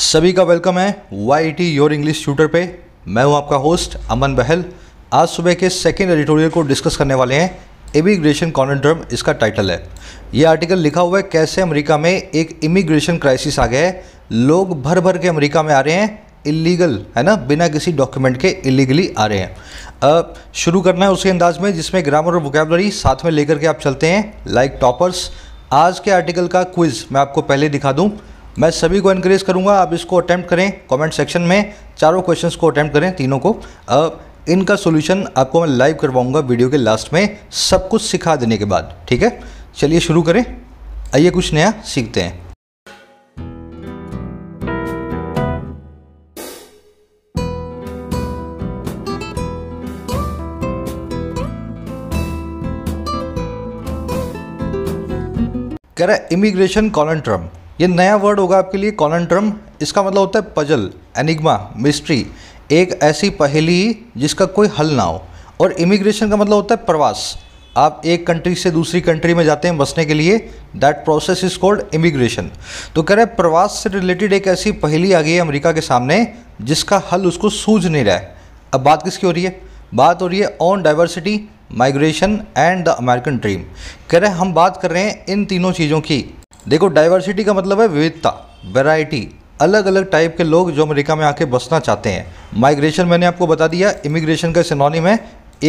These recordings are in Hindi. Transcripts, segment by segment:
सभी का वेलकम है Y T your English tutor पे मैं हूं आपका होस्ट अमन बहल आज सुबह के सेकेंड एडिटोरियल को डिस्कस करने वाले हैं इमिग्रेशन कॉन्ट्रम इसका टाइटल है ये आर्टिकल लिखा हुआ है कैसे अमेरिका में एक इमिग्रेशन क्राइसिस आ गया है लोग भर भर के अमेरिका में आ रहे हैं इलीगल है ना बिना किसी डॉक्यूमेंट के इलीगली आ रहे हैं शुरू करना है उसी अंदाज में जिसमें ग्रामर और वोकेबलरी साथ में लेकर के आप चलते हैं लाइक like टॉपर्स आज के आर्टिकल का क्विज़ मैं आपको पहले दिखा दूँ मैं सभी को इनक्रेज करूँगा आप इसको अटैम्प्ट करें कमेंट सेक्शन में चारों क्वेश्चंस को अटैम्प्ट करें तीनों को अब इनका सोल्यूशन आपको मैं लाइव करवाऊँगा वीडियो के लास्ट में सब कुछ सिखा देने के बाद ठीक है चलिए शुरू करें आइए कुछ नया सीखते हैं कह रहा है इमिग्रेशन कॉलन ट्रम्प ये नया वर्ड होगा आपके लिए कॉनन इसका मतलब होता है पजल एनिग्मा मिस्ट्री एक ऐसी पहेली जिसका कोई हल ना हो और इमिग्रेशन का मतलब होता है प्रवास आप एक कंट्री से दूसरी कंट्री में जाते हैं बसने के लिए that process is called immigration तो कह रहे हैं प्रवास से रिलेटेड एक ऐसी पहेली आ गई है अमेरिका के सामने जिसका हल उसको सूझ नहीं रहा है अब बात किसकी हो रही है बात हो रही है on diversity migration and the American dream कह रहे हैं हम बात कर रहे हैं इन तीनों चीज़ों की देखो डाइवर्सिटी का मतलब है विविधता वैरायटी अलग अलग टाइप के लोग जो अमेरिका में आके बसना चाहते हैं माइग्रेशन मैंने आपको बता दिया इमिग्रेशन का सिनोनिम है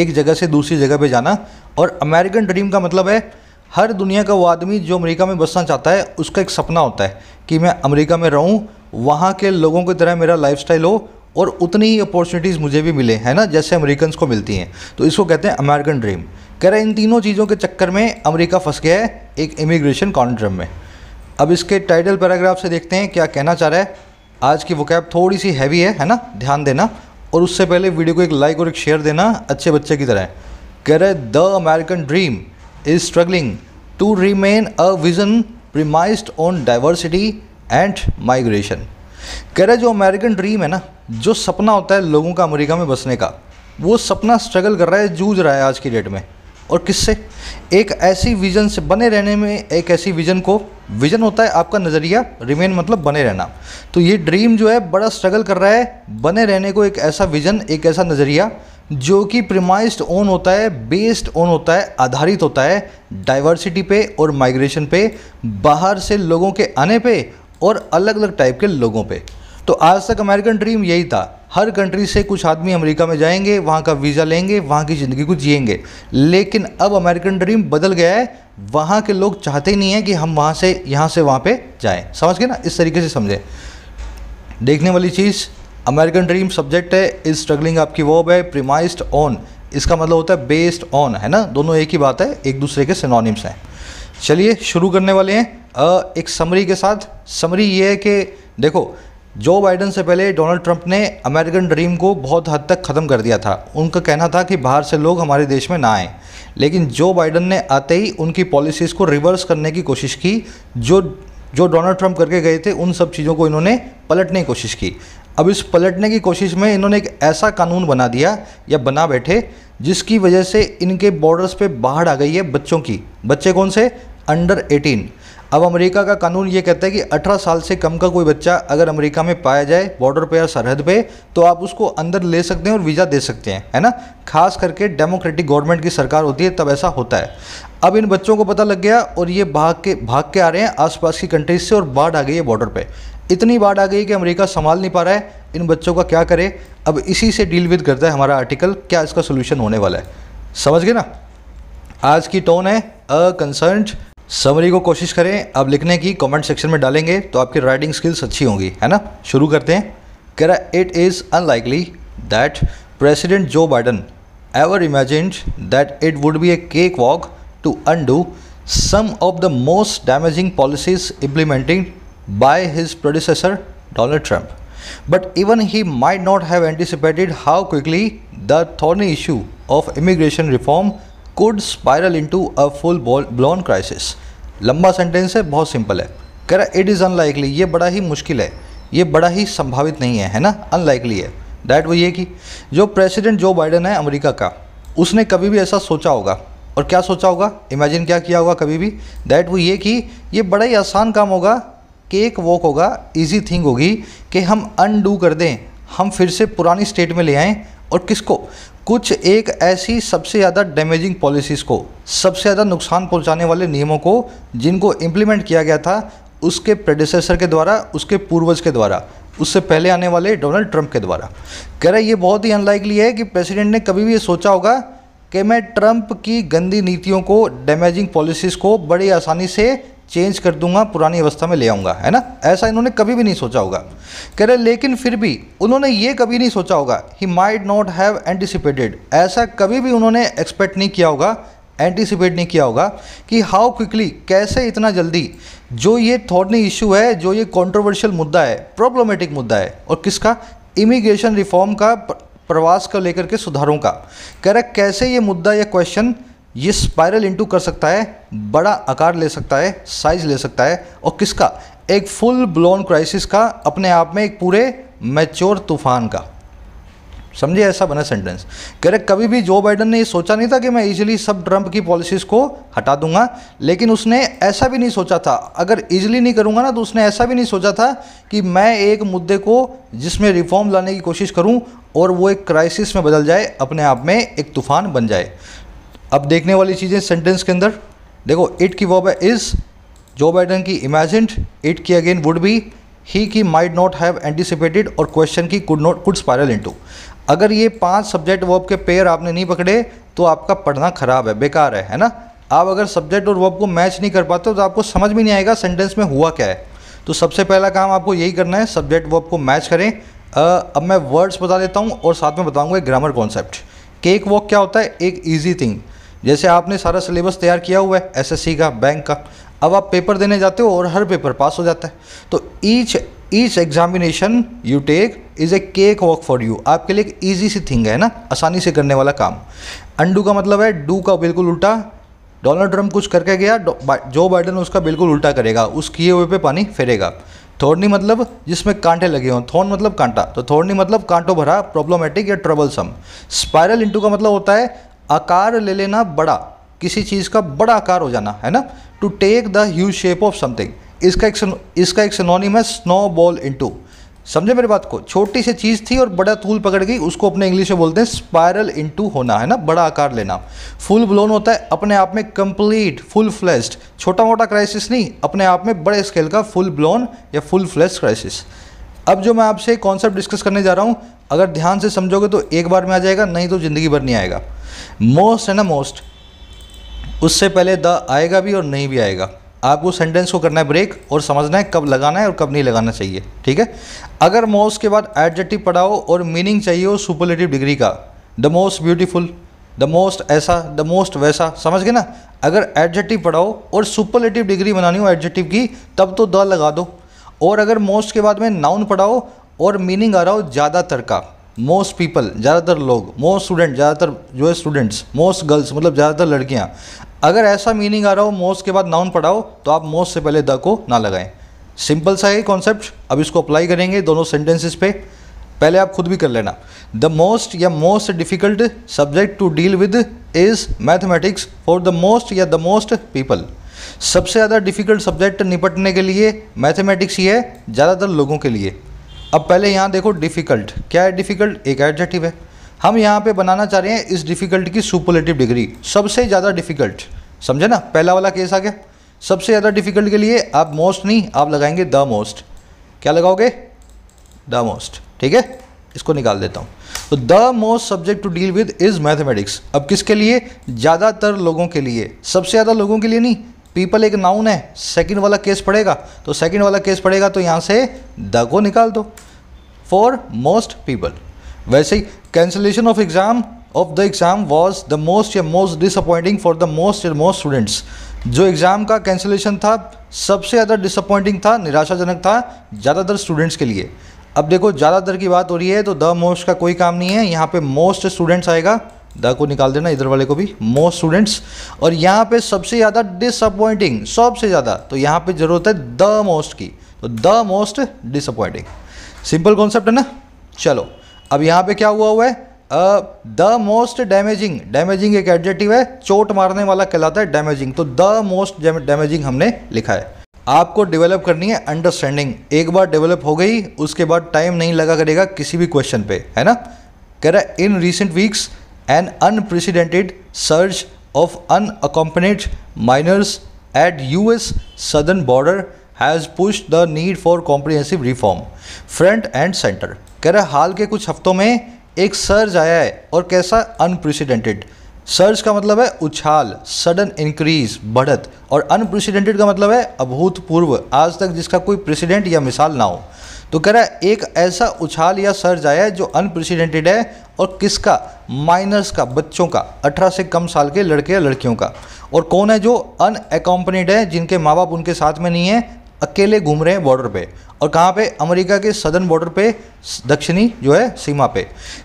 एक जगह से दूसरी जगह पे जाना और अमेरिकन ड्रीम का मतलब है हर दुनिया का वो आदमी जो अमेरिका में बसना चाहता है उसका एक सपना होता है कि मैं अमेरिका में रहूँ वहाँ के लोगों की तरह मेरा लाइफ हो और उतनी ही अपॉर्चुनिटीज़ मुझे भी मिले है ना जैसे अमेरिकन को मिलती हैं तो इसको कहते हैं अमेरिकन ड्रीम कह रहे इन तीनों चीज़ों के चक्कर में अमेरिका फंस गया है एक इमिग्रेशन कॉन्ट्रम में अब इसके टाइटल पैराग्राफ से देखते हैं क्या कहना चाह रहा है आज की वोकैब थोड़ी सी हैवी है है ना ध्यान देना और उससे पहले वीडियो को एक लाइक और एक शेयर देना अच्छे बच्चे की तरह कह रहे the American dream is struggling to remain a vision premised on diversity and migration कह रहे जो अमेरिकन ड्रीम है ना जो सपना होता है लोगों का अमेरिका में बसने का वो सपना स्ट्रगल कर रहा है जूझ रहा है आज की डेट में और किससे एक ऐसी विजन से बने रहने में एक ऐसी विजन को विजन होता है आपका नज़रिया रिमेन मतलब बने रहना तो ये ड्रीम जो है बड़ा स्ट्रगल कर रहा है बने रहने को एक ऐसा विजन एक ऐसा नज़रिया जो कि प्रिमाइज ऑन होता है बेस्ड ऑन होता है आधारित होता है डाइवर्सिटी पे और माइग्रेशन पे बाहर से लोगों के आने पे और अलग अलग टाइप के लोगों पे तो आज तक अमेरिकन ड्रीम यही था हर कंट्री से कुछ आदमी अमेरिका में जाएंगे वहाँ का वीज़ा लेंगे वहाँ की ज़िंदगी को जिएंगे लेकिन अब अमेरिकन ड्रीम बदल गया है वहाँ के लोग चाहते ही नहीं हैं कि हम वहाँ से यहाँ से वहाँ पे जाएं समझ गए ना इस तरीके से समझें देखने वाली चीज़ अमेरिकन ड्रीम सब्जेक्ट है इज स्ट्रगलिंग आपकी वॉब है प्रिमाइज ऑन इसका मतलब होता है बेस्ड ऑन है ना दोनों एक ही बात है एक दूसरे के सिनोनिम्स हैं चलिए शुरू करने वाले हैं एक समरी के साथ समरी ये है कि देखो जो बाइडन से पहले डोनाल्ड ट्रंप ने अमेरिकन ड्रीम को बहुत हद तक ख़त्म कर दिया था उनका कहना था कि बाहर से लोग हमारे देश में ना आए लेकिन जो बाइडन ने आते ही उनकी पॉलिसीज़ को रिवर्स करने की कोशिश की जो जो डोनाल्ड ट्रंप करके गए थे उन सब चीज़ों को इन्होंने पलटने की कोशिश की अब इस पलटने की कोशिश में इन्होंने एक ऐसा कानून बना दिया या बना बैठे जिसकी वजह से इनके बॉर्डर्स पे बाढ़ आ गई है बच्चों की बच्चे कौन से अंडर एटीन अब अमेरिका का कानून ये कहता है कि 18 साल से कम का कोई बच्चा अगर अमेरिका में पाया जाए बॉर्डर पे या सरहद पे तो आप उसको अंदर ले सकते हैं और वीज़ा दे सकते हैं है ना खास करके डेमोक्रेटिक गवर्नमेंट की सरकार होती है तब ऐसा होता है अब इन बच्चों को पता लग गया और ये भाग के भाग के आ रहे हैं आसपास की कंट्रीज से और बाढ़ आ गई है बॉर्डर पर इतनी बाढ़ आ गई कि अमरीका संभाल नहीं पा रहा है इन बच्चों का क्या करे अब इसी से डील विद करता है हमारा आर्टिकल क्या इसका सोल्यूशन होने वाला है समझ गए ना आज की टोन है अ कंसर्न समरी को कोशिश करें अब लिखने की कमेंट सेक्शन में डालेंगे तो आपकी राइटिंग स्किल्स अच्छी होंगी है ना शुरू करते हैं कह रहा it is unlikely that President Joe Biden ever imagined that it would be a cake walk to undo some of the most damaging policies implementing by his producer Donald Trump but even he may not have anticipated how quickly the thorny issue of immigration reform could spiral into a full blown crisis लंबा सेंटेंस है बहुत सिंपल है कह रहा इट इज़ अनलाइकली ये बड़ा ही मुश्किल है ये बड़ा ही संभावित नहीं है है ना अनलाइकली है डैट वो ये कि जो प्रेसिडेंट जो बाइडन है अमेरिका का उसने कभी भी ऐसा सोचा होगा और क्या सोचा होगा इमेजिन क्या किया होगा कभी भी दैट वो ये कि ये बड़ा ही आसान काम होगा कि एक वॉक होगा इजी थिंग होगी कि हम अनडू कर दें हम फिर से पुरानी स्टेट में ले आएँ और किसको कुछ एक ऐसी सबसे ज़्यादा डैमेजिंग पॉलिसीज़ को सबसे ज़्यादा नुकसान पहुंचाने वाले नियमों को जिनको इम्प्लीमेंट किया गया था उसके प्रेडिसेसर के द्वारा उसके पूर्वज के द्वारा उससे पहले आने वाले डोनाल्ड ट्रंप के द्वारा कह रहा है ये बहुत ही अनलाइकली है कि प्रेसिडेंट ने कभी भी ये सोचा होगा कि मैं ट्रंप की गंदी नीतियों को डैमेजिंग पॉलिसीज़ को बड़ी आसानी से चेंज कर दूंगा पुरानी अवस्था में ले आऊँगा है ना ऐसा इन्होंने कभी भी नहीं सोचा होगा कह रहे लेकिन फिर भी उन्होंने ये कभी नहीं सोचा होगा he might not have anticipated ऐसा कभी भी उन्होंने एक्सपेक्ट नहीं किया होगा एंटिसिपेट नहीं किया होगा कि हाउ क्विकली कैसे इतना जल्दी जो ये थॉटनी इशू है जो ये कॉन्ट्रोवर्शियल मुद्दा है प्रॉब्लमेटिक मुद्दा है और किसका इमिग्रेशन रिफॉर्म का प्रवास का लेकर के सुधारों का कह रहे कैसे ये मुद्दा या क्वेश्चन ये स्पाइरल इनटू कर सकता है बड़ा आकार ले सकता है साइज ले सकता है और किसका एक फुल ब्लोन क्राइसिस का अपने आप में एक पूरे मैच्योर तूफान का समझे ऐसा बना सेंटेंस कह रहे कभी भी जो बाइडन ने ये सोचा नहीं था कि मैं इजीली सब ट्रंप की पॉलिसीज़ को हटा दूंगा लेकिन उसने ऐसा भी नहीं सोचा था अगर इजीली नहीं करूंगा ना तो उसने ऐसा भी नहीं सोचा था कि मैं एक मुद्दे को जिसमें रिफॉर्म लाने की कोशिश करूं और वो एक क्राइसिस में बदल जाए अपने आप में एक तूफान बन जाए अब देखने वाली चीज़ें सेंटेंस के अंदर देखो इट की वॉब इज़ जो बाइडन की इमेजिड इट की अगेन वुड बी ही की माइड नॉट हैव एंटिसिपेटेड और क्वेश्चन की could not could spiral into अगर ये पांच सब्जेक्ट वर्ब के पेयर आपने नहीं पकड़े तो आपका पढ़ना खराब है बेकार है है ना आप अगर सब्जेक्ट और वर्ब को मैच नहीं कर पाते तो आपको समझ में नहीं आएगा सेंटेंस में हुआ क्या है तो सबसे पहला काम आपको यही करना है सब्जेक्ट वर्ब को मैच करें आ, अब मैं वर्ड्स बता देता हूँ और साथ में बताऊँगा ग्रामर कॉन्सेप्ट केक वॉक क्या होता है एक ईजी थिंग जैसे आपने सारा सिलेबस तैयार किया हुआ है एसएससी का बैंक का अब आप पेपर देने जाते हो और हर पेपर पास हो जाता है तो each each examination you take is a cake work for you आपके लिए एक ईजी सी थिंग है ना आसानी से करने वाला काम अंडू का मतलब है डू का बिल्कुल उल्टा डोनाल्ड ट्रंप कुछ करके गया जो बाइडन उसका बिल्कुल उल्टा करेगा उस किए हुए पे पानी फेरेगा थोड़नी मतलब जिसमें कांटे लगे हों थोन मतलब कांटा तो थोड़नी मतलब कांटों भरा प्रॉब्लमेटिक या ट्रबल सम स्पायरल इंटू का मतलब होता है आकार ले लेना बड़ा किसी चीज़ का बड़ा आकार हो जाना है ना to take the huge shape of something इसका एक इसका एक सिनोनिम है स्नो बॉल इंटू समझे मेरी बात को छोटी सी चीज़ थी और बड़ा तूल पकड़ गई उसको अपने इंग्लिश में बोलते हैं स्पायरल इनटू होना है ना बड़ा आकार लेना फुल ब्लोन होता है अपने आप में कंप्लीट फुल फ्लेस्ड छोटा मोटा क्राइसिस नहीं अपने आप में बड़े स्केल का फुल ब्लोन या फुल फ्लेस्ड क्राइसिस अब जो मैं आपसे कॉन्सेप्ट डिस्कस करने जा रहा हूँ अगर ध्यान से समझोगे तो एक बार में आ जाएगा नहीं तो ज़िंदगी भर नहीं आएगा मोस्ट है ना मोस्ट उससे पहले द आएगा भी और नहीं भी आएगा आपको सेंटेंस को करना है ब्रेक और समझना है कब लगाना है और कब नहीं लगाना चाहिए ठीक है अगर मोस्ट के बाद एडजेटिव पढ़ाओ और मीनिंग चाहिए हो सुपरलेटिव डिग्री का the most beautiful the most ऐसा द मोस्ट वैसा समझ गए ना अगर एडजेटिव पढ़ाओ और सुपरलेटिव डिग्री बनानी हो एडजेटिव की तब तो द लगा दो और अगर मोस्ट के बाद में नाउन पढ़ाओ और मीनिंग आ रहा हो ज़्यादातर का मोस्ट पीपल ज़्यादातर लोग मोस्ट स्टूडेंट ज़्यादातर जो है स्टूडेंट्स मोस्ट गर्ल्स मतलब ज़्यादातर लड़कियाँ अगर ऐसा मीनिंग आ रहा हो मोस्ट के बाद नाउन पढ़ाओ तो आप मोस्ट से पहले द को ना लगाएं सिंपल सा है कॉन्सेप्ट अब इसको अप्लाई करेंगे दोनों सेंटेंसेस पे पहले आप खुद भी कर लेना द मोस्ट या most difficult subject to deal with is mathematics for the most या द मोस्ट पीपल सबसे ज़्यादा डिफ़िकल्ट सब्जेक्ट निपटने के लिए मैथमेटिक्स ही है ज़्यादातर लोगों के लिए अब पहले यहाँ देखो डिफ़िकल्ट क्या है डिफ़िकल्ट एक एडजेटिव है हम यहाँ पे बनाना चाह रहे हैं इस डिफ़िकल्ट की सुपरलेटिव डिग्री सबसे ज़्यादा डिफ़िकल्ट समझे ना पहला वाला केस आ गया सबसे ज़्यादा डिफ़िकल्ट के लिए आप मोस्ट नहीं आप लगाएंगे द मोस्ट क्या लगाओगे द मोस्ट ठीक है इसको निकाल देता हूँ तो the most subject to deal with is mathematics अब किसके लिए ज़्यादातर लोगों के लिए सबसे ज़्यादा लोगों के लिए नहीं पीपल एक नाउन है सेकंड वाला केस पड़ेगा तो सेकंड वाला केस पड़ेगा तो यहाँ से द को निकाल दो फॉर मोस्ट पीपल वैसे ही cancellation of exam of the exam was the most या most disappointing for the most या मोस्ट स्टूडेंट्स जो एग्ज़ाम का कैंसलेशन था सबसे ज़्यादा डिसअपॉइंटिंग था निराशाजनक था ज़्यादातर स्टूडेंट्स के लिए अब देखो ज़्यादातर की बात हो रही है तो द मोस्ट का कोई काम नहीं है यहाँ पे मोस्ट स्टूडेंट्स आएगा द को निकाल देना इधर वाले को भी मोस्ट स्टूडेंट्स और यहाँ पे सबसे ज़्यादा डिसअपॉइंटिंग सबसे ज़्यादा तो यहाँ पे ज़रूरत है द मोस्ट की तो the most disappointing simple concept है ना चलो अब यहाँ पे क्या हुआ हुआ है द मोस्ट डैमेजिंग डैमेजिंग एक एडजेक्टिव है चोट मारने वाला कहलाता है डैमेजिंग तो द मोस्ट डैमेजिंग हमने लिखा है आपको डेवलप करनी है अंडरस्टैंडिंग एक बार डेवलप हो गई उसके बाद टाइम नहीं लगा करेगा किसी भी क्वेश्चन पे है ना कह रहा है in recent weeks unprecedented unprecedented of of minors at U S southern border has push the need for comprehensive reform front and centre कह रहे हाल के कुछ हफ्तों में एक सर्ज आया है और कैसा अनप्रेसिडेंटेड सर्ज का मतलब है उछाल सडन इंक्रीज बढ़त और अनप्रेसिडेंटेड का मतलब है अभूतपूर्व आज तक जिसका कोई प्रेसिडेंट या मिसाल ना हो तो कह रहा है एक ऐसा उछाल या सर्ज आया है जो अनप्रेसिडेंटेड है और किसका माइनर्स का बच्चों का 18 से कम साल के लड़के या लड़कियों का और कौन है जो अनएकम्पनीड है जिनके माँ बाप उनके साथ में नहीं है अकेले घूम रहे हैं बॉर्डर पे और कहाँ पे अमेरिका के सदर्न बॉर्डर पे दक्षिणी जो है सीमा पे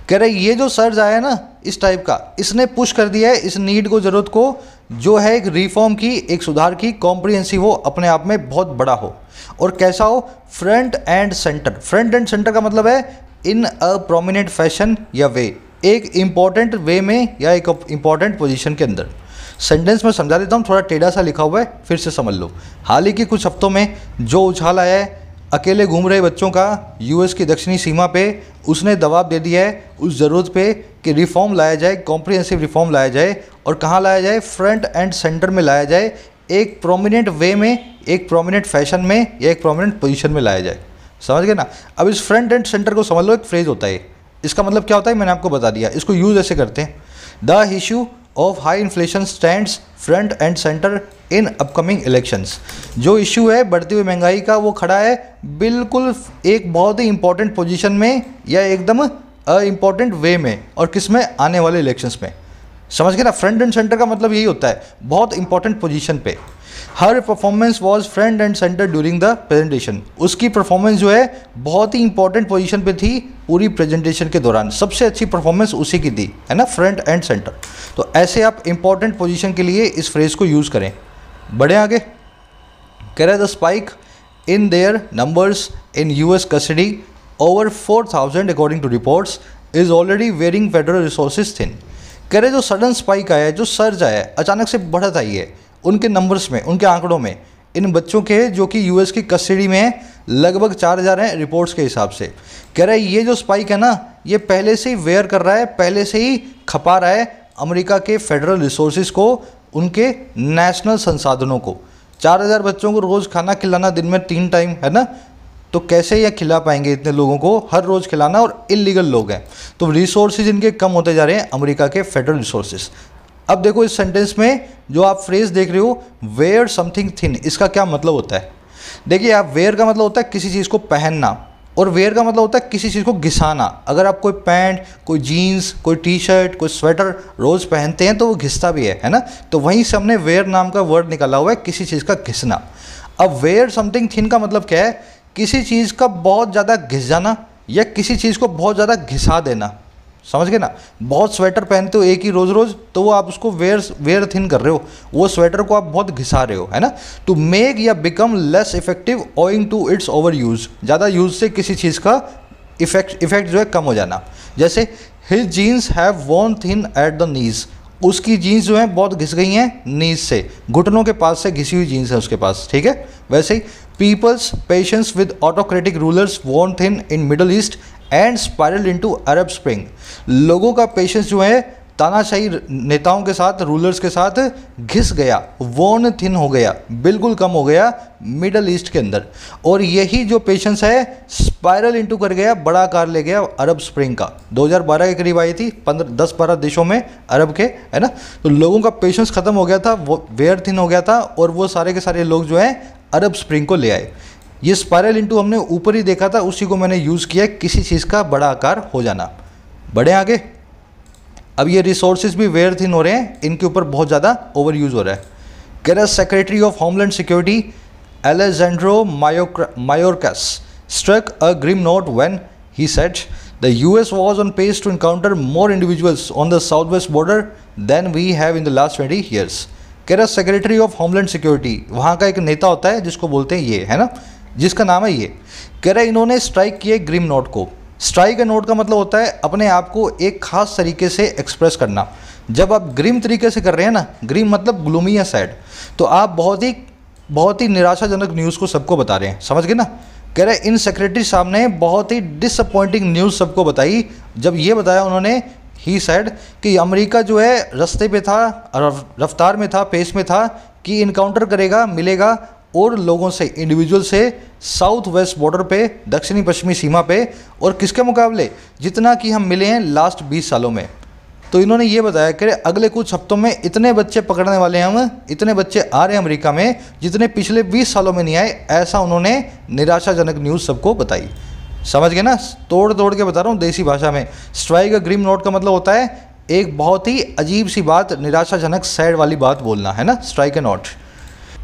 कह रहे ये जो सर्ज आया ना इस टाइप का इसने पुश कर दिया है इस नीड को ज़रूरत को जो है एक रिफॉर्म की एक सुधार की कॉम्प्रिहेंसिव हो अपने आप में बहुत बड़ा हो और कैसा हो front and centre front and centre का मतलब है इन अ प्रोमिनेंट फैशन या वे एक इम्पॉर्टेंट वे में या एक इम्पॉर्टेंट पोजिशन के अंदर सेंटेंस में समझा देता हूँ थोड़ा टेढ़ा सा लिखा हुआ है फिर से समझ लो हाल ही के कुछ हफ्तों में जो उछाल आया है अकेले घूम रहे बच्चों का यूएस की दक्षिणी सीमा पे उसने दबाव दे दिया है उस ज़रूरत पे कि रिफॉर्म लाया जाए कॉम्प्रिहेंसिव रिफॉर्म लाया जाए और कहाँ लाया जाए फ्रंट एंड सेंटर में लाया जाए एक प्रोमिनेंट वे में एक प्रोमिनेंट फैशन में या एक प्रोमिनेंट पोजिशन में लाया जाए समझ गए ना अब इस फ्रंट एंड सेंटर को समझ लो एक फ्रेज होता है इसका मतलब क्या होता है मैंने आपको बता दिया इसको यूज ऐसे करते हैं the issue of high inflation stand front and centre in upcoming elections जो इशू है बढ़ती हुई महंगाई का वो खड़ा है बिल्कुल एक बहुत ही इंपॉर्टेंट पोजिशन में या एकदम इंपॉर्टेंट वे में और किस में आने वाले इलेक्शंस में समझ गए ना फ्रंट एंड सेंटर का मतलब यही होता है बहुत इंपॉर्टेंट पोजिशन पे her performance was front and centre during the presentation उसकी परफॉर्मेंस जो है बहुत ही इंपॉर्टेंट पोजिशन पर थी पूरी प्रेजेंटेशन के दौरान सबसे अच्छी परफॉर्मेंस उसी की थी है ना फ्रंट एंड सेंटर तो ऐसे आप इंपॉर्टेंट पोजिशन के लिए इस फ्रेज को यूज़ करें बढ़े आगे कह रहे the spike in their numbers in US custody over four thousand according to reports is already wearing federal resources thin कह रहे जो सडन स्पाइक आया है जो सर्ज आया है अचानक से बढ़त आई है उनके नंबर्स में उनके आंकड़ों में इन बच्चों के जो कि यूएस की कस्टडी में है लगभग चार हज़ार हैं रिपोर्ट्स के हिसाब से कह रहा है ये जो स्पाइक है ना ये पहले से ही वेयर कर रहा है पहले से ही खपा रहा है अमेरिका के फेडरल रिसोर्सेज को उनके नेशनल संसाधनों को चार हज़ार बच्चों को रोज़ खाना खिलाना दिन में तीन टाइम है ना तो कैसे यह खिला पाएंगे इतने लोगों को हर रोज़ खिलाना और इलीगल लोग हैं तो रिसोर्सेज इनके कम होते जा रहे हैं अमेरिका के फेडरल रिसोर्सेज अब देखो इस सेंटेंस में जो आप फ्रेज देख रहे हो वेयर समथिंग थिन इसका क्या मतलब होता है देखिए आप वेयर का मतलब होता है किसी चीज़ को पहनना और वेयर का मतलब होता है किसी चीज़ को घिसाना अगर आप कोई पैंट कोई जीन्स कोई टी शर्ट कोई स्वेटर रोज़ पहनते हैं तो वो घिसता भी है है ना तो वहीं से हमने वेयर नाम का वर्ड निकाला हुआ है किसी चीज़ का घिसना अब वेयर समथिंग थिन का मतलब क्या है किसी चीज़ का बहुत ज़्यादा घिस जाना या किसी चीज़ को बहुत ज़्यादा घिसा देना समझ गए ना बहुत स्वेटर पहनते हो एक ही रोज़ रोज़ तो वो आप उसको वेयर वेयर थिन कर रहे हो वो स्वेटर को आप बहुत घिसा रहे हो है ना टू मेक या become less effective owing to its overuse ज़्यादा यूज़ से किसी चीज़ का इफेक्ट इफेक्ट जो है कम हो जाना जैसे his jeans have worn thin at the knees उसकी जीन्स जो है बहुत घिस गई हैं नीज से घुटनों के पास से घिसी हुई जीन्स है उसके पास ठीक है वैसे ही people's patience with autocratic rulers वॉन्ट thin in Middle East and spiral into Arab Spring लोगों का पेशेंस जो है तानाशाही नेताओं के साथ रूलर्स के साथ घिस गया वोन थिन हो गया बिल्कुल कम हो गया मिडल ईस्ट के अंदर और यही जो पेशेंस है स्पायरल इनटू कर गया बड़ा आकार ले गया अरब स्प्रिंग का 2012 के करीब आई थी पंद्रह दस बारह देशों में अरब के है ना तो लोगों का पेशेंस ख़त्म हो गया था वो वेयर थिन हो गया था और वो सारे के सारे लोग जो हैं अरब स्प्रिंग को ले आए ये स्पायरल इंटू हमने ऊपर ही देखा था उसी को मैंने यूज़ किया किसी चीज़ का बड़ा आकार हो जाना बढ़े आगे अब ये रिसोर्सेज भी वेयर थिन हो रहे हैं इनके ऊपर बहुत ज़्यादा ओवर यूज़ हो रहा है कह रहा Secretary of Homeland Security Alejandro Mayorkas struck grim note when he said the U S was on on to encounter more individuals on the south west border than we have in the last twenty years कह रहा सेक्रेटरी ऑफ होमलैंड सिक्योरिटी वहाँ का एक नेता होता है जिसको बोलते हैं ये है ना जिसका नाम है ये कह रहे इन्होंने स्ट्राइक किए ग्रिम नोट को स्ट्राइक नोट का मतलब होता है अपने आप को एक खास तरीके से एक्सप्रेस करना जब आप ग्रिम तरीके से कर रहे हैं ना ग्रिम मतलब ग्लूमी या सैड तो आप बहुत ही बहुत ही निराशाजनक न्यूज़ को सबको बता रहे हैं समझ गए ना कह रहे इन सेक्रेटरी साहब ने बहुत ही डिसअपॉइंटिंग न्यूज़ सबको बताई जब ये बताया उन्होंने ही सैड कि अमेरिका जो है रस्ते पे था रफ्तार में था पेस में था कि इनकाउंटर करेगा मिलेगा और लोगों से इंडिविजुअल से साउथ वेस्ट बॉर्डर पे दक्षिणी पश्चिमी सीमा पे और किसके मुकाबले जितना कि हम मिले हैं लास्ट 20 सालों में तो इन्होंने ये बताया कि अगले कुछ हफ्तों में इतने बच्चे पकड़ने वाले हैं हम इतने बच्चे आ रहे हैं अमेरिका में जितने पिछले 20 सालों में नहीं आए ऐसा उन्होंने निराशाजनक न्यूज़ सबको बताई समझ गए ना तोड़ तोड़ के बता रहा हूँ देसी भाषा में स्ट्राइक ग्रीम नोट का मतलब होता है एक बहुत ही अजीब सी बात निराशाजनक सैड वाली बात बोलना है ना स्ट्राइक ए नॉट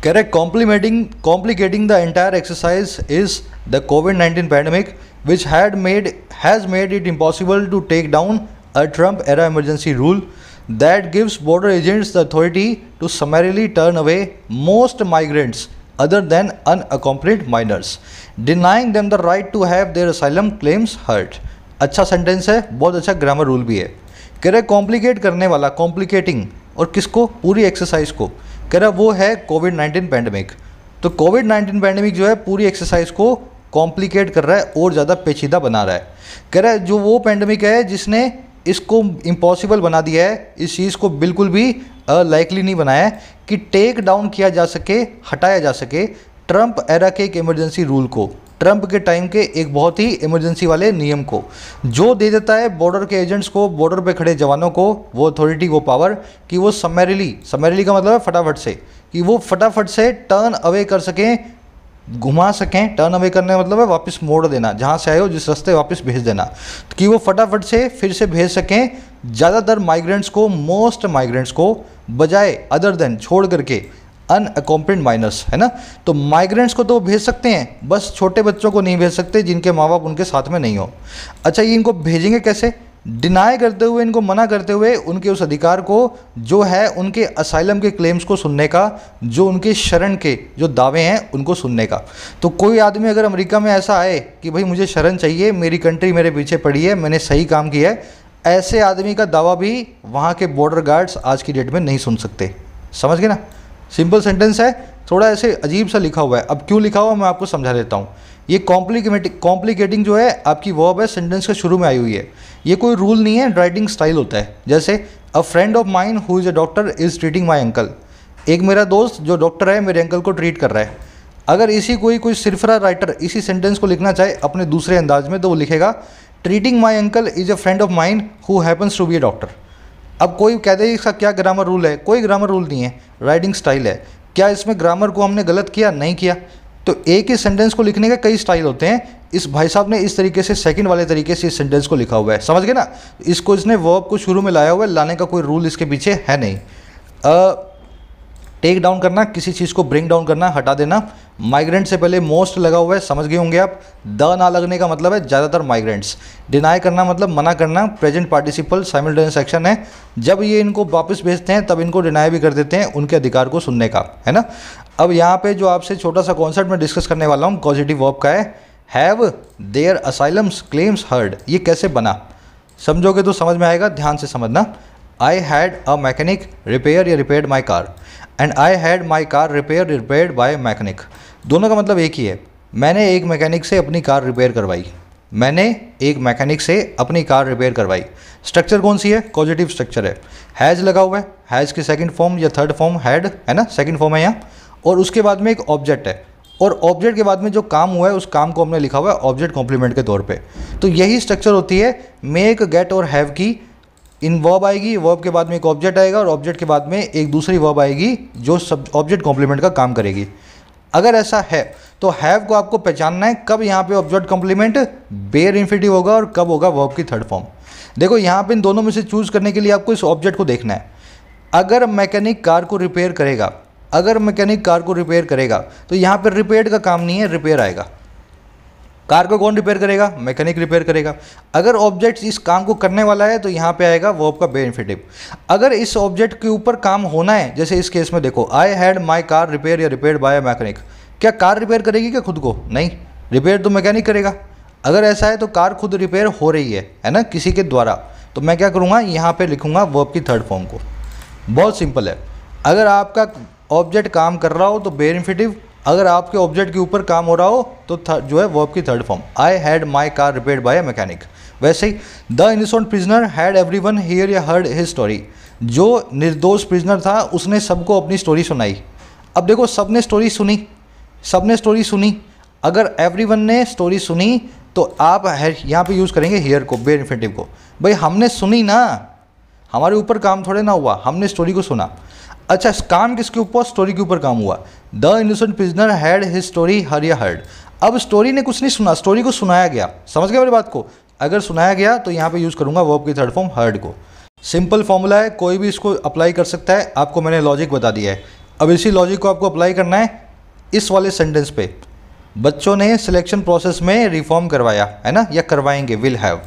कह रहे complimenting complicating the entire exercise is the COVID nineteen pandemic which had made has made it impossible to take down a Trump era emergency rule that gives border agents the authority to summarily turn away most migrants other than unaccompanied minors denying them the right to have their asylum claims heard अच्छा सेंटेंस है बहुत अच्छा ग्रामर रूल भी है कह रहे कॉम्प्लीकेट करने वाला कॉम्प्लीकेटिंग और किसको पूरी एक्सरसाइज को कह रहा वो है कोविड नाइन्टीन पैंडमिक तो कोविड नाइन्टीन पैंडमिक जो है पूरी एक्सरसाइज को कॉम्प्लिकेट कर रहा है और ज़्यादा पेचीदा बना रहा है कह रहा है जो वो पैंडमिक है जिसने इसको इम्पॉसिबल बना दिया है इस चीज़ को बिल्कुल भी लाइकली नहीं बनाया कि टेक डाउन किया जा सके हटाया जा सके ट्रंप एरा के एक इमरजेंसी रूल को ट्रंप के टाइम के एक बहुत ही इमरजेंसी वाले नियम को जो दे देता है बॉर्डर के एजेंट्स को बॉर्डर पे खड़े जवानों को वो अथॉरिटी वो पावर कि वो समेरिली समैरिली का मतलब है फटाफट से कि वो फटाफट से टर्न अवे कर सकें घुमा सकें टर्न अवे करने का मतलब है वापस मोड़ देना जहाँ से आए हो जिस रास्ते वापस भेज देना कि वो फटाफट से फिर से भेज सकें ज़्यादातर माइग्रेंट्स को मोस्ट माइग्रेंट्स को बजाय अदर देन छोड़ करके अनअकॉम्पेड माइनर्स है ना तो माइग्रेंट्स को तो भेज सकते हैं बस छोटे बच्चों को नहीं भेज सकते जिनके माँ बाप उनके साथ में नहीं हो अच्छा ये इनको भेजेंगे कैसे डिनाई करते हुए इनको मना करते हुए उनके उस अधिकार को जो है उनके असाइलम के क्लेम्स को सुनने का जो उनके शरण के जो दावे हैं उनको सुनने का तो कोई आदमी अगर अमेरिका में ऐसा आए कि भाई मुझे शरण चाहिए मेरी कंट्री मेरे पीछे पड़ी है मैंने सही काम किया है ऐसे आदमी का दावा भी वहाँ के बॉर्डर गार्ड्स आज की डेट में नहीं सुन सकते समझ गए ना सिंपल सेंटेंस है थोड़ा ऐसे अजीब सा लिखा हुआ है अब क्यों लिखा हुआ मैं आपको समझा देता हूँ ये कॉम्प्लीकेट कॉम्प्लिकेटिंग जो है आपकी वर्ब है सेंटेंस के शुरू में आई हुई है ये कोई रूल नहीं है राइटिंग स्टाइल होता है जैसे a friend of mine who is a doctor is treating my uncle एक मेरा दोस्त जो डॉक्टर है मेरे अंकल को ट्रीट कर रहा है अगर इसी कोई कोई सिरफरा राइटर इसी सेंटेंस को लिखना चाहे अपने दूसरे अंदाज में तो वो लिखेगा treating my uncle is a friend of mine who happens to be a doctor अब कोई कह दे इसका क्या ग्रामर रूल है कोई ग्रामर रूल नहीं है राइटिंग स्टाइल है क्या इसमें ग्रामर को हमने गलत किया नहीं किया तो एक ही सेंटेंस को लिखने के कई स्टाइल होते हैं इस भाई साहब ने इस तरीके से सेकंड वाले तरीके से इस सेंटेंस को लिखा हुआ है समझ गए ना इसको इसने वर्ब को शुरू में लाया हुआ है लाने का कोई रूल इसके पीछे है नहीं आ, टेक डाउन करना किसी चीज़ को ब्रिंग डाउन करना हटा देना माइग्रेंट से पहले मोस्ट लगा हुआ है समझ गए होंगे आप द ना लगने का मतलब है ज़्यादातर माइग्रेंट्स डिनाई करना मतलब मना करना प्रेजेंट पार्टिसिपल साइमल्टेनियस एक्शन है जब ये इनको वापस भेजते हैं तब इनको डिनाई भी कर देते हैं उनके अधिकार को सुनने का है ना अब यहाँ पे जो आपसे छोटा सा कॉन्सेप्ट मैं डिस्कस करने वाला हूँ पॉजिटिव वर्ब का है have their asylums claims heard ये कैसे बना समझोगे तो समझ में आएगा ध्यान से समझना I had a mechanic repair या repair my car and I had my car repair repair by mechanic दोनों का मतलब एक ही है मैंने एक मैकेनिक से अपनी कार रिपेयर करवाई मैंने एक मैकेनिक से अपनी कार रिपेयर करवाई स्ट्रक्चर कौन सी है पॉजिटिव स्ट्रक्चर है हैज़ लगा हुआ है हैज़ की सेकंड फॉर्म या थर्ड फॉर्म हैड है ना सेकंड फॉर्म है यहाँ और उसके बाद में एक ऑब्जेक्ट है और ऑब्जेक्ट के बाद में जो काम हुआ है उस काम को हमने लिखा हुआ है ऑब्जेक्ट कॉम्प्लीमेंट के तौर पर तो यही स्ट्रक्चर होती है मेक गेट और हैव की इन वर्ब आएगी वर्ब के बाद में एक ऑब्जेक्ट आएगा और ऑब्जेक्ट के बाद में एक दूसरी वर्ब आएगी जो सब ऑब्जेक्ट कॉम्प्लीमेंट का काम करेगी अगर ऐसा है तो हैव को आपको पहचानना है कब यहाँ पे ऑब्जेक्ट कॉम्प्लीमेंट बेयर इन्फिटिव होगा और कब होगा वर्ब की थर्ड फॉर्म देखो यहाँ पे इन दोनों में से चूज़ करने के लिए आपको इस ऑब्जेक्ट को देखना है अगर मैकेनिक कार को रिपेयर करेगा अगर मैकेनिक कार को रिपेयर करेगा तो यहाँ पर रिपेयर का काम नहीं है रिपेयर आएगा कार को कौन रिपेयर करेगा मैकेनिक रिपेयर करेगा अगर ऑब्जेक्ट इस काम को करने वाला है तो यहाँ पे आएगा वो आपका बेनिफिटिव अगर इस ऑब्जेक्ट के ऊपर काम होना है जैसे इस केस में देखो I had my car repair या रिपेयर बाय मैकेनिक क्या कार रिपेयर करेगी क्या खुद को नहीं रिपेयर तो मैकेनिक करेगा अगर ऐसा है तो कार खुद रिपेयर हो रही है है ना किसी के द्वारा तो मैं क्या करूँगा यहाँ पर लिखूँगा वो आपकी थर्ड फॉर्म को बहुत सिंपल है अगर आपका ऑब्जेक्ट काम कर रहा हो तो बेनिफिटिव अगर आपके ऑब्जेक्ट के ऊपर काम हो रहा हो तो जो है वो आपकी third form I had my car repair by a mechanic वैसे ही the innocent prisoner had everyone hear या हर्ड हिज स्टोरी जो निर्दोष प्रिजनर था उसने सबको अपनी स्टोरी सुनाई अब देखो सब ने स्टोरी सुनी सब ने स्टोरी सुनी अगर एवरी वन ने स्टोरी सुनी तो आप यहाँ पे यूज़ करेंगे हेयर को इन्फेंटिव को भाई हमने सुनी ना हमारे ऊपर काम थोड़े ना हुआ हमने स्टोरी को सुना अच्छा काम किसके ऊपर स्टोरी के ऊपर काम हुआ the innocent prisoner had his story hear या हर्ड अब स्टोरी ने कुछ नहीं सुना स्टोरी को सुनाया गया समझ गया मेरी बात को अगर सुनाया गया तो यहाँ पे यूज़ करूँगा वर्ब की थर्ड फॉर्म हर्ड को सिंपल फॉर्मूला है कोई भी इसको अप्लाई कर सकता है आपको मैंने लॉजिक बता दिया है अब इसी लॉजिक को आपको अप्लाई करना है इस वाले सेंटेंस पे बच्चों ने सिलेक्शन प्रोसेस में रिफॉर्म करवाया है ना या करवाएंगे विल हैव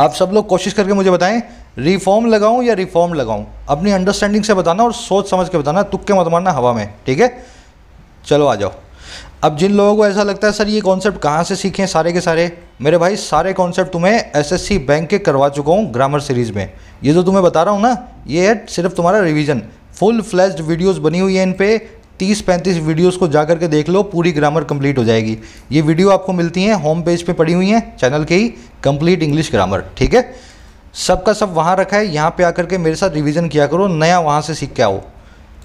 आप सब लोग कोशिश करके मुझे बताएं रिफॉर्म लगाऊं या रिफॉर्म लगाऊं अपनी अंडरस्टैंडिंग से बताना और सोच समझ के बताना तुक्के मत मारना हवा में ठीक है चलो आ जाओ अब जिन लोगों को ऐसा लगता है सर ये कॉन्सेप्ट कहाँ से सीखें सारे के सारे मेरे भाई सारे कॉन्सेप्ट तुम्हें एसएससी बैंक के करवा चुका हूँ ग्रामर सीरीज़ में ये जो तुम्हें बता रहा हूँ ना ये है सिर्फ तुम्हारा रिविज़न फुल फ्लैश्ड वीडियोज़ बनी हुई है इन पे तीस पैंतीस वीडियोज़ को जा करके देख लो पूरी ग्रामर कंप्लीट हो जाएगी ये वीडियो आपको मिलती हैं होम पेज पर पड़ी हुई हैं चैनल के ही कंप्लीट इंग्लिश ग्रामर ठीक है सबका सब वहाँ रखा है यहाँ पे आकर के मेरे साथ रिवीजन किया करो नया वहाँ से सीख के आओ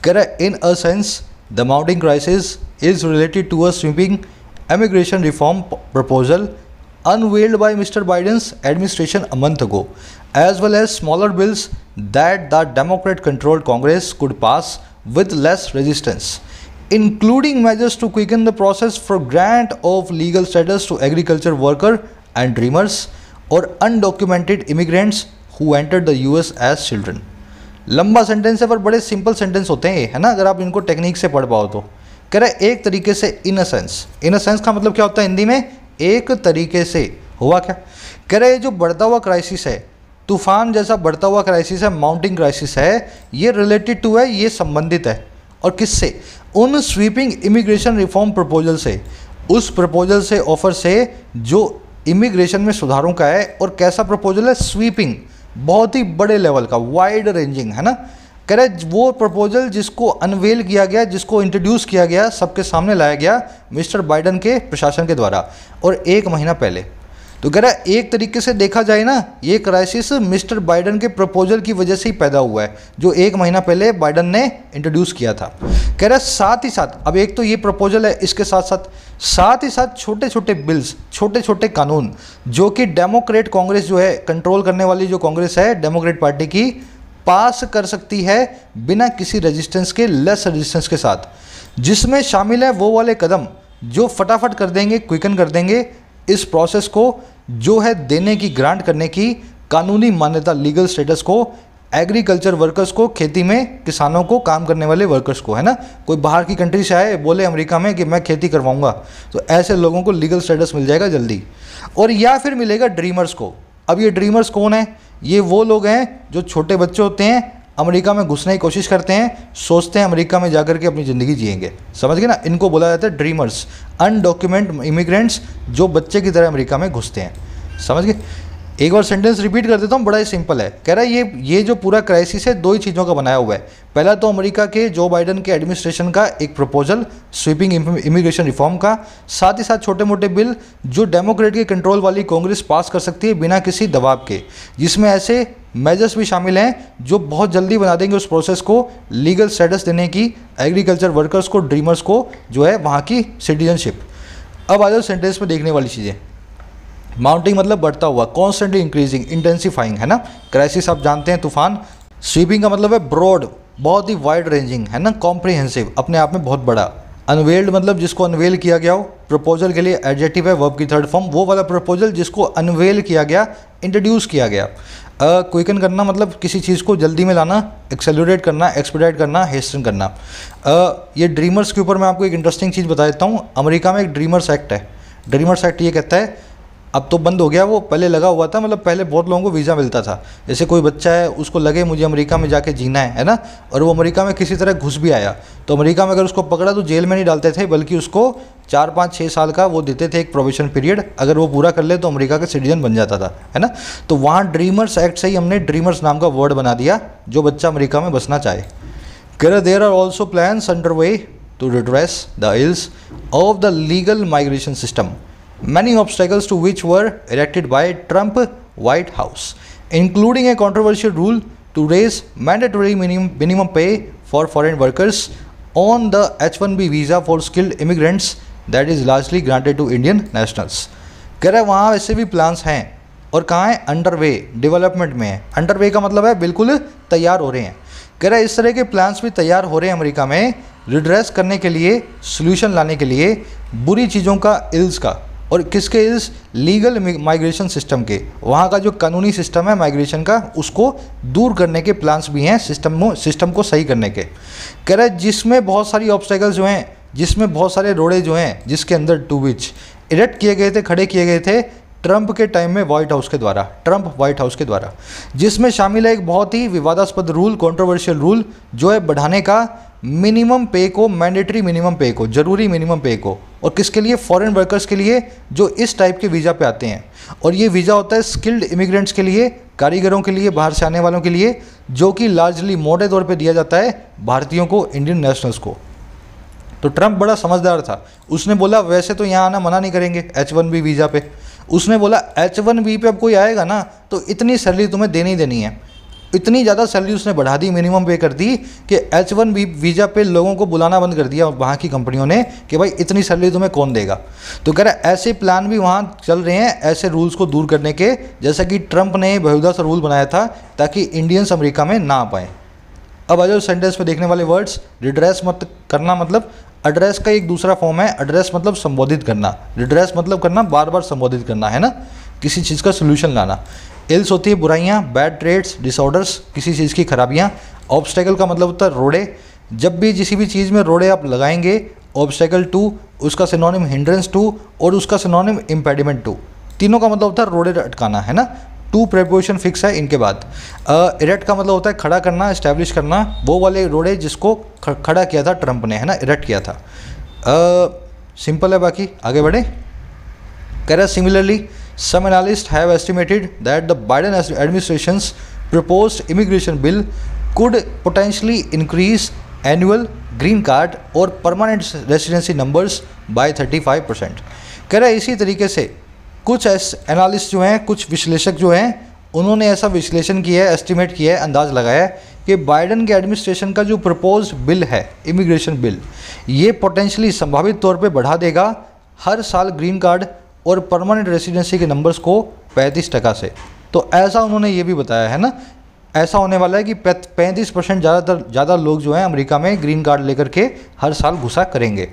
कह रहा है in a sense the mounting crisis is related to a sweeping emigration reform proposal unveiled by Mr Biden's administration a month go as well as smaller bills that the Democrat controlled Congress could pass with less resistance including measures to quicken the process for grant of legal status to agriculture worker and dreamers और undocumented immigrants who enter the U S as children लंबा सेंटेंस है पर बड़े सिंपल सेंटेंस होते हैं है ना अगर आप इनको टेक्निक से पढ़ पाओ तो कह रहे एक तरीके से इन a sense in a sense का मतलब क्या होता है हिंदी में एक तरीके से हुआ क्या कह रहे जो बढ़ता हुआ क्राइसिस है तूफान जैसा बढ़ता हुआ क्राइसिस है माउंटिंग क्राइसिस है ये रिलेटेड टू है ये संबंधित है और किससे उन स्वीपिंग इमिग्रेशन रिफॉर्म प्रपोजल से उस प्रपोजल से ऑफर से जो इमिग्रेशन में सुधारों का है और कैसा प्रपोजल है स्वीपिंग बहुत ही बड़े लेवल का वाइड रेंजिंग है ना कह रहे वो प्रपोजल जिसको अनवेल किया गया जिसको इंट्रोड्यूस किया गया सबके सामने लाया गया मिस्टर बाइडन के प्रशासन के द्वारा और एक महीना पहले तो कह रहा है एक तरीके से देखा जाए ना ये क्राइसिस मिस्टर बाइडन के प्रपोजल की वजह से ही पैदा हुआ है जो एक महीना पहले बाइडन ने इंट्रोड्यूस किया था कह रहा है साथ ही साथ अब एक तो ये प्रपोजल है इसके साथ साथ साथ ही साथ छोटे छोटे बिल्स छोटे छोटे कानून जो कि डेमोक्रेट कांग्रेस जो है कंट्रोल करने वाली जो कांग्रेस है डेमोक्रेट पार्टी की पास कर सकती है बिना किसी रजिस्टेंस के लेस रजिस्टेंस के साथ जिसमें शामिल है वो वाले कदम जो फटाफट कर देंगे क्विकन कर देंगे इस प्रोसेस को जो है देने की ग्रांट करने की कानूनी मान्यता लीगल स्टेटस को एग्रीकल्चर वर्कर्स को खेती में किसानों को काम करने वाले वर्कर्स को है ना कोई बाहर की कंट्री से आए बोले अमेरिका में कि मैं खेती करवाऊंगा तो ऐसे लोगों को लीगल स्टेटस मिल जाएगा जल्दी और या फिर मिलेगा ड्रीमर्स को अब ये ड्रीमर्स कौन है ये वो लोग हैं जो छोटे बच्चे होते हैं अमेरिका में घुसने की कोशिश करते हैं सोचते हैं अमेरिका में जाकर के अपनी ज़िंदगी जिएंगे समझ गए ना इनको बोला जाता है ड्रीमर्स अनडॉक्यूमेंट इमिग्रेंट्स जो बच्चे की तरह अमेरिका में घुसते हैं समझ गए एक बार सेंटेंस रिपीट कर देता हूँ बड़ा ही सिंपल है कह रहा है ये ये जो पूरा क्राइसिस है दो ही चीज़ों का बनाया हुआ है पहला तो अमेरिका के जो बाइडन के एडमिनिस्ट्रेशन का एक प्रपोजल स्वीपिंग इमिग्रेशन रिफॉर्म का साथ ही साथ छोटे मोटे बिल जो डेमोक्रेट के कंट्रोल वाली कांग्रेस पास कर सकती है बिना किसी दबाव के जिसमें ऐसे मेजर्स भी शामिल हैं जो बहुत जल्दी बना देंगे उस प्रोसेस को लीगल स्टेटस देने की एग्रीकल्चर वर्कर्स को ड्रीमर्स को जो है वहाँ की सिटीजनशिप अब आ जाओ सेंटेंस में देखने वाली चीज़ें माउंटिंग मतलब बढ़ता हुआ कॉन्स्टेंटली इंक्रीजिंग इंटेंसीफाइंग है ना क्राइसिस आप जानते हैं तूफान स्वीपिंग का मतलब है ब्रॉड बहुत ही वाइड रेंजिंग है ना कॉम्प्रिहेंसिव अपने आप में बहुत बड़ा अनवेल्ड मतलब जिसको अनवेल किया गया हो प्रपोजल के लिए एडजेक्टिव है वर्ब की थर्ड फॉर्म वो वाला प्रपोजल जिसको अनवेल किया गया इंट्रोड्यूस किया गया क्विकन uh, करना मतलब किसी चीज़ को जल्दी में लाना एक्सेलोरेट करना एक्सपेडाइट करना हेस्टन करना uh, ये ड्रीमर्स के ऊपर मैं आपको एक इंटरेस्टिंग चीज़ बता देता हूँ अमेरिका में एक ड्रीमर्स एक्ट है ड्रीमर्स एक्ट ये कहता है अब तो बंद हो गया वो पहले लगा हुआ था मतलब पहले बहुत लोगों को वीज़ा मिलता था जैसे कोई बच्चा है उसको लगे मुझे अमेरिका में जाके जीना है है ना और वो अमेरिका में किसी तरह घुस भी आया तो अमेरिका में अगर उसको पकड़ा तो जेल में नहीं डालते थे बल्कि उसको चार पाँच छः साल का वो देते थे एक प्रोबेशन पीरियड अगर वो पूरा कर ले तो अमरीका का सिटीजन बन जाता था है ना तो वहाँ ड्रीमर्स एक्ट से ही हमने ड्रीमर्स नाम का वर्ड बना दिया जो बच्चा अमरीका में बसना चाहे कर there are also plans under way to redress the ills of the legal migration system many obstacles to which were erected by Trump White House, including a controversial rule to raise mandatory minimum, minimum pay for foreign workers on the H-1B visa for skilled immigrants that is largely granted to Indian nationals. कह रहे वहाँ वैसे भी प्लान्स हैं और कहाँ हैं अंडरवे डेवलपमेंट में है अंडरवे का मतलब है बिल्कुल तैयार हो रहे हैं कह रहे इस तरह के प्लान्स भी तैयार हो रहे हैं अमेरिका में रिड्रेस करने के लिए सोल्यूशन लाने के लिए बुरी चीज़ों का इल्स का और किसके इस लीगल माइग्रेशन सिस्टम के वहाँ का जो कानूनी सिस्टम है माइग्रेशन का उसको दूर करने के प्लान्स भी हैं सिस्टम सिस्टम को सही करने के कह रहे जिसमें बहुत सारी ऑब्स्टेकल्स जो हैं जिसमें बहुत सारे रोड़े जो हैं जिसके अंदर टू विच इरेक्ट किए गए थे खड़े किए गए थे ट्रंप के टाइम में व्हाइट हाउस के द्वारा ट्रंप व्हाइट हाउस के द्वारा जिसमें शामिल है एक बहुत ही विवादास्पद रूल कॉन्ट्रोवर्शियल रूल जो है बढ़ाने का मिनिमम पे को मैंडेटरी मिनिमम पे को ज़रूरी मिनिमम पे को और किसके लिए फॉरेन वर्कर्स के लिए जो इस टाइप के वीज़ा पे आते हैं और ये वीज़ा होता है स्किल्ड इमिग्रेंट्स के लिए कारीगरों के लिए बाहर से आने वालों के लिए जो कि लार्जली मोटे तौर पे दिया जाता है भारतीयों को इंडियन नेशनल्स को तो ट्रंप बड़ा समझदार था उसने बोला वैसे तो यहाँ आना मना नहीं करेंगे एच वन बी वीज़ा पे उसने बोला एच वन बी पे अब कोई आएगा ना तो इतनी सैलरी तुम्हें देनी देनी है इतनी ज़्यादा सैलरी उसने बढ़ा दी मिनिमम पे कर दी कि एच वन वीज़ा पे लोगों को बुलाना बंद कर दिया वहाँ की कंपनियों ने कि भाई इतनी सैलरी तुम्हें कौन देगा तो कह रहा ऐसे प्लान भी वहाँ चल रहे हैं ऐसे रूल्स को दूर करने के जैसा कि ट्रंप ने बहुदा सा रूल बनाया था ताकि इंडियंस अमरीका में ना आ पाएँ अब आज सेंटेंस में देखने वाले वर्ड्स रिड्रेस मत करना मतलब एड्रेस का एक दूसरा फॉर्म है एड्रेस मतलब संबोधित करना रिड्रेस मतलब करना बार बार संबोधित करना है ना किसी चीज़ का सोल्यूशन लाना इल्स होती है बुराइयाँ बैड ट्रेड्स डिसऑर्डर्स किसी चीज़ की खराबियाँ ऑब्स्टेकल का मतलब होता है रोड़े जब भी किसी भी चीज़ में रोड़े आप लगाएंगे ऑब्स्टेकल टू उसका सिनोनिम हिंड्रेंस टू और उसका सिनोनिम इम्पेडिमेंट टू तीनों का मतलब होता है रोड़े अटकाना है ना टू प्रेपोजिशन फिक्स है इनके बाद इरेट का मतलब होता है खड़ा करना इस्टेब्लिश करना वो वाले रोड़े जिसको खड़ा किया था ट्रंप ने है ना इरेट किया था सिंपल है बाकी आगे बढ़े कह रहा similarly Some analysts have estimated that the Biden administration's proposed immigration bill could potentially increase annual green card और permanent residency numbers by 35 percent कह रहा है इसी तरीके से कुछ एनालिस्ट जो हैं कुछ विश्लेषक जो हैं उन्होंने ऐसा विश्लेषण किया है एस्टिमेट किया है अंदाज लगाया है कि बाइडन के एडमिनिस्ट्रेशन का जो प्रपोज बिल है इमिग्रेशन बिल ये पोटेंशली संभावित तौर पे बढ़ा देगा हर साल ग्रीन कार्ड और परमानेंट रेसिडेंसी के नंबर्स को पैंतीस टका से तो ऐसा उन्होंने ये भी बताया है ना ऐसा होने वाला है कि पैंतीस परसेंट ज़्यादातर ज़्यादा लोग जो हैं अमेरिका में ग्रीन कार्ड लेकर के हर साल घुसा करेंगे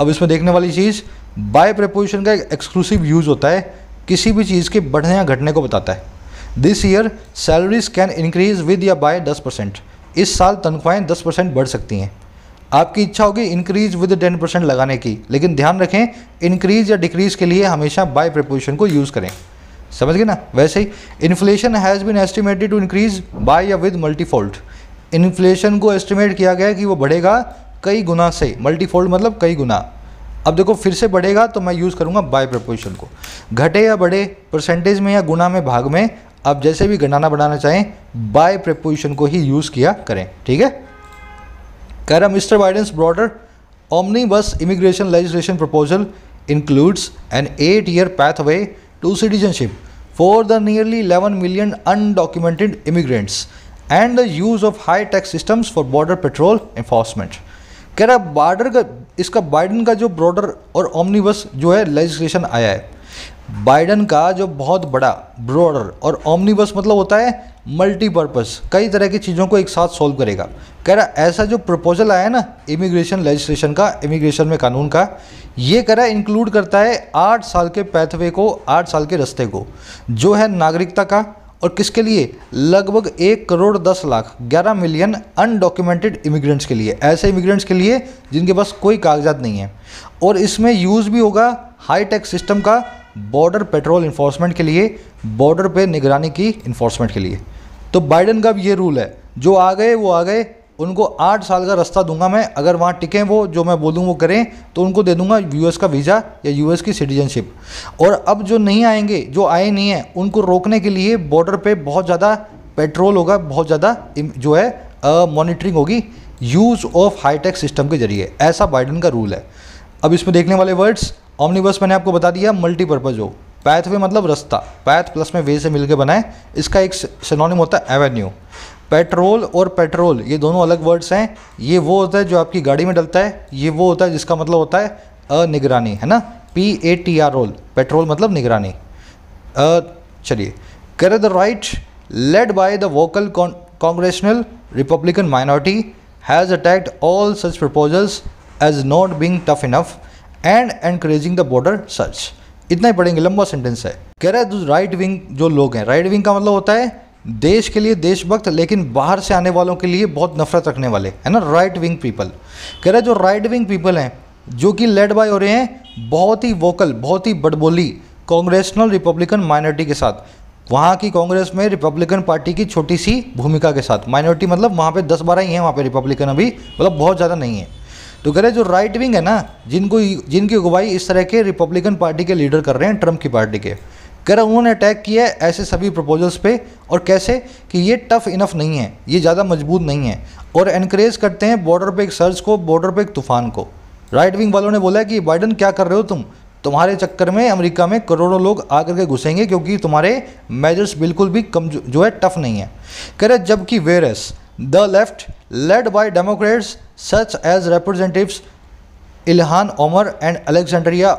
अब इसमें देखने वाली चीज़ बाय प्रपोजिशन का एक एक्सक्लूसिव यूज़ होता है किसी भी चीज़ के बढ़ने या घटने को बताता है this year salaries can increase with या बाय दस परसेंट इस साल तनख्वाहें दस परसेंट बढ़ सकती हैं आपकी इच्छा होगी इंक्रीज विद टेन परसेंट लगाने की लेकिन ध्यान रखें इंक्रीज या डिक्रीज के लिए हमेशा बाय प्रपोजिशन को यूज़ करें समझ गए ना वैसे ही inflation has been estimated to increase by या विद मल्टीफोल्ड इन्फ्लेशन को एस्टिमेट किया गया कि वो बढ़ेगा कई गुना से मल्टीफोल्ड मतलब कई गुना अब देखो फिर से बढ़ेगा तो मैं यूज़ करूँगा बाय प्रपोजिशन को घटे या बढ़े परसेंटेज में या गुना में भाग में आप जैसे भी गणाना बढ़ाना चाहें बाय प्रपोजिशन को ही यूज़ किया करें ठीक है कह रहा Mr Biden's broader omnibus immigration legislation proposal includes an eight year path pathway to citizenship for the nearly eleven million undocumented immigrants and the use of high tech systems for border patrol enforcement कह रहा है बॉर्डर का इसका बाइडन का जो ब्रॉडर और ओमनी बस जो है लेजिस्लेशन आया है बाइडन का जो बहुत बड़ा ब्रॉडर और ओमनी बस मतलब होता है मल्टीपर्पज़ कई तरह की चीज़ों को एक साथ सॉल्व करेगा कह रहा ऐसा जो प्रपोजल आया ना इमिग्रेशन लेजिस्लेशन का इमिग्रेशन में कानून का ये कह रहा इंक्लूड करता है आठ साल के पैथवे को आठ साल के रस्ते को जो है नागरिकता का और किसके लिए लगभग एक करोड़ दस लाख ग्यारह मिलियन अनडॉक्यूमेंटेड इमिग्रेंट्स के लिए ऐसे इमिग्रेंट्स के लिए जिनके पास कोई कागजात नहीं है और इसमें यूज़ भी होगा हाई टेक सिस्टम का बॉर्डर पेट्रोल इन्फोर्समेंट के लिए बॉर्डर पे निगरानी की इन्फोर्समेंट के लिए तो बाइडन का भी ये रूल है जो आ गए वो आ गए उनको आठ साल का रास्ता दूंगा मैं अगर वहाँ टिकें वो जो मैं बोलूँ वो करें तो उनको दे दूंगा यूएस का वीज़ा या यूएस की सिटीजनशिप और अब जो नहीं आएंगे जो आए नहीं हैं उनको रोकने के लिए बॉर्डर पे बहुत ज़्यादा पेट्रोल होगा बहुत ज़्यादा जो है मॉनिटरिंग होगी यूज़ ऑफ हाईटेक सिस्टम के जरिए ऐसा बाइडन का रूल है अब इसमें देखने वाले वर्ड्स ऑमनी बस मैंने आपको बता दिया मल्टीपर्पज़ हो पैथवे मतलब रास्ता पैथ प्लस में वे से मिलकर बनाए इसका एक सिनोनिम होता है एवेन्यू पेट्रोल और पेट्रोल ये दोनों अलग वर्ड्स हैं ये वो होता है जो आपकी गाड़ी में डलता है ये वो होता है जिसका मतलब होता है अनिगरानी है ना P A T R role patrol मतलब निगरानी चलिए कर the right led by the vocal congressional Republican minority has attacked all such proposals as not being tough enough and encouraging the border surge इतना ही पढ़ेंगे लंबा सेंटेंस है कह रहा है राइट विंग जो लोग हैं राइट विंग का मतलब होता है देश के लिए देशभक्त लेकिन बाहर से आने वालों के लिए बहुत नफरत रखने वाले है ना राइट विंग पीपल कह रहा है जो राइट विंग पीपल हैं जो कि लेड बाय हो रहे हैं बहुत ही वोकल बहुत ही बड़बोली कांग्रेसनल रिपब्लिकन माइनॉरिटी के साथ वहाँ की कांग्रेस में रिपब्लिकन पार्टी की छोटी सी भूमिका के साथ माइनॉरिटी मतलब वहाँ पे दस बारह ही हैं वहाँ पे रिपब्लिकन अभी मतलब बहुत ज़्यादा नहीं है तो कह रहे जो राइट विंग है ना जिनको जिनकी अगुवाई इस तरह के रिपब्लिकन पार्टी के लीडर कर रहे हैं ट्रंप की पार्टी के कह रहे उन्होंने अटैक किया है ऐसे सभी प्रपोजल्स पे और कैसे कि ये टफ इनफ नहीं है ये ज़्यादा मजबूत नहीं है और इनक्रेज करते हैं बॉर्डर पे एक सर्च को बॉर्डर पे एक तूफान को राइट विंग वालों ने बोला कि बाइडन क्या कर रहे हो तुम तुम्हारे चक्कर में अमेरिका में करोड़ों लोग आकर के घुसेंगे क्योंकि तुम्हारे मेजर्स बिल्कुल भी कम जो है टफ नहीं है कह रहे जबकि whereas the left led by Democrats such as representatives Ilhan Omar and Alexandria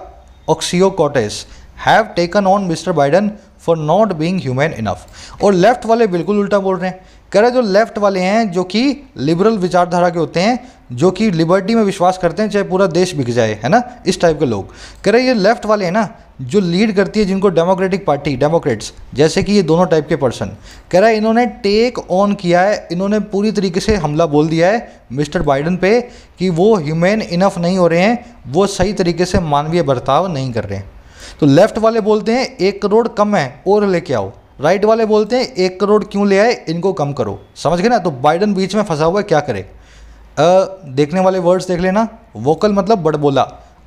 Ocasio-Cortez have taken on Mr. Biden for not being human enough. और left वाले बिल्कुल उल्टा बोल रहे हैं कह रहे जो left वाले हैं जो कि liberal विचारधारा के होते हैं जो कि लिबर्टी में विश्वास करते हैं चाहे पूरा देश बिक जाए है ना इस टाइप के लोग कह रहे ये लेफ्ट वाले हैं ना जो लीड करती है जिनको डेमोक्रेटिक पार्टी डेमोक्रेट्स जैसे कि ये दोनों टाइप के पर्सन कह रहा है इन्होंने टेक ऑन किया है इन्होंने पूरी तरीके से हमला बोल दिया है मिस्टर बाइडन पे कि वो ह्यूमेन इनफ नहीं हो रहे हैं वो सही तरीके से मानवीय बर्ताव नहीं कर रहे हैं तो लेफ्ट वाले बोलते हैं एक करोड़ कम है और लेके आओ राइट वाले बोलते हैं एक करोड़ क्यों ले आए इनको कम करो समझ गए ना तो बाइडन बीच में फंसा हुआ है क्या करे देखने वाले वर्ड्स देख लेना वोकल मतलब बड़ आउट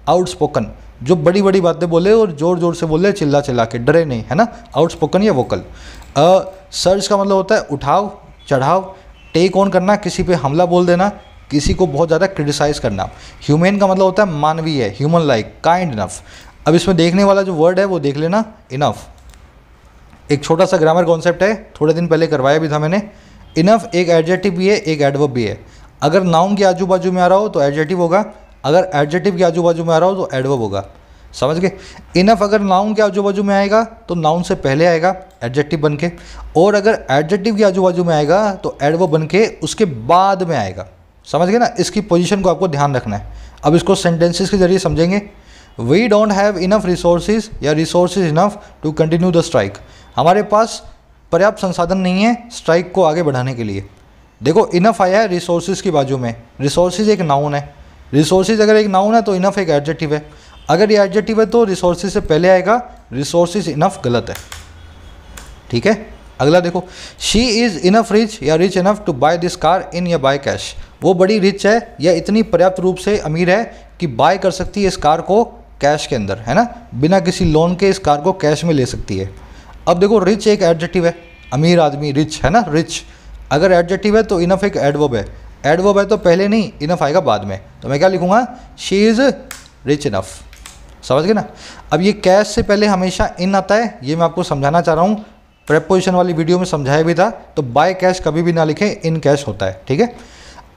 आउटस्पोकन जो बड़ी बड़ी बातें बोले और जोर जोर से बोले चिल्ला चिल्ला के डरे नहीं है ना आउटस्पोकन या वोकल सर्च का मतलब होता है उठाव चढ़ाव टेक ऑन करना किसी पे हमला बोल देना किसी को बहुत ज़्यादा क्रिटिसाइज़ करना ह्यूमेन का मतलब होता है मानवीय ह्यूमन लाइक काइंड इनफ अब इसमें देखने वाला जो वर्ड है वो देख लेना इनफ एक छोटा सा ग्रामर कॉन्सेप्ट है थोड़े दिन पहले करवाया भी था मैंने इनफ एक एडजेटिव भी है एक एडवर्ब भी है अगर नाउन के आजू बाजू में आ रहा हो तो एडजेटिव होगा अगर एडजेटिव के आजू बाजू में आ रहा हो तो एडवर्ब होगा समझ गए इनफ अगर नाउन के आजू बाजू में आएगा तो नाउन से पहले आएगा एडजेक्टिव बन के और अगर एडजेक्टिव के आजू बाजू में आएगा तो एडवर्ब बन के उसके बाद में आएगा समझ गए ना इसकी पोजीशन को आपको ध्यान रखना है अब इसको सेंटेंसेस के जरिए समझेंगे we don't have enough resources या resources enough to continue the strike हमारे पास पर्याप्त संसाधन नहीं है स्ट्राइक को आगे बढ़ाने के लिए देखो इनफ आया है रिसोर्सेज की बाजू में रिसोर्सेज एक नाउन है रिसोर्सेज अगर एक नाउन है तो इनफ एक एडजेक्टिव है अगर ये एडजेक्टिव है तो रिसोर्सेज से पहले आएगा रिसोर्सेज इनफ गलत है ठीक है अगला देखो शी इज़ इनफ रिच या rich enough to buy this car in या बाय कैश वो बड़ी रिच है या इतनी पर्याप्त रूप से अमीर है कि बाय कर सकती है इस कार को कैश के अंदर है ना बिना किसी लोन के इस कार को कैश में ले सकती है अब देखो रिच एक एडजेक्टिव है अमीर आदमी रिच है ना रिच अगर एडजेक्टिव है तो इनफ एक एडवर्ब है एडवर्ब है तो पहले नहीं इनफ आएगा बाद में तो मैं क्या लिखूंगा शी इज़ रिच इनफ समझ गए ना अब ये कैश से पहले हमेशा इन आता है ये मैं आपको समझाना चाह रहा हूँ प्रेपोजिशन वाली वीडियो में समझाया भी था तो बाय कैश कभी भी ना लिखें इन कैश होता है ठीक है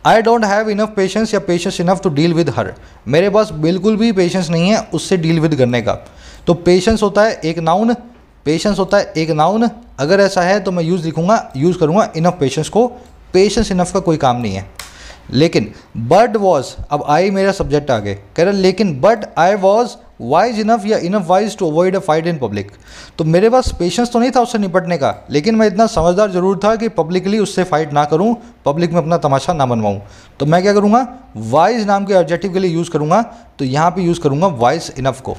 I don't have enough patience या patience enough to deal with her मेरे पास बिल्कुल भी पेशेंस नहीं है उससे डील विद करने का तो पेशेंस होता है एक नाउन पेशेंस होता है एक नाउन अगर ऐसा है तो मैं यूज़ लिखूंगा यूज़ करूँगा इनफ पेशेंस को पेशेंस इनफ का कोई काम नहीं है लेकिन बट वॉज अब आई मेरा सब्जेक्ट आगे कह रहा लेकिन but I was wise enough या enough wise to avoid a fight in public तो मेरे पास पेशेंस तो नहीं था उससे निपटने का लेकिन मैं इतना समझदार जरूर था कि पब्लिकली उससे फाइट ना करूं पब्लिक में अपना तमाशा ना बनवाऊं तो मैं क्या करूंगा वाइज नाम के ऑब्जेक्टिव के लिए यूज़ करूंगा तो यहाँ पे यूज़ करूंगा वाइज इनफ को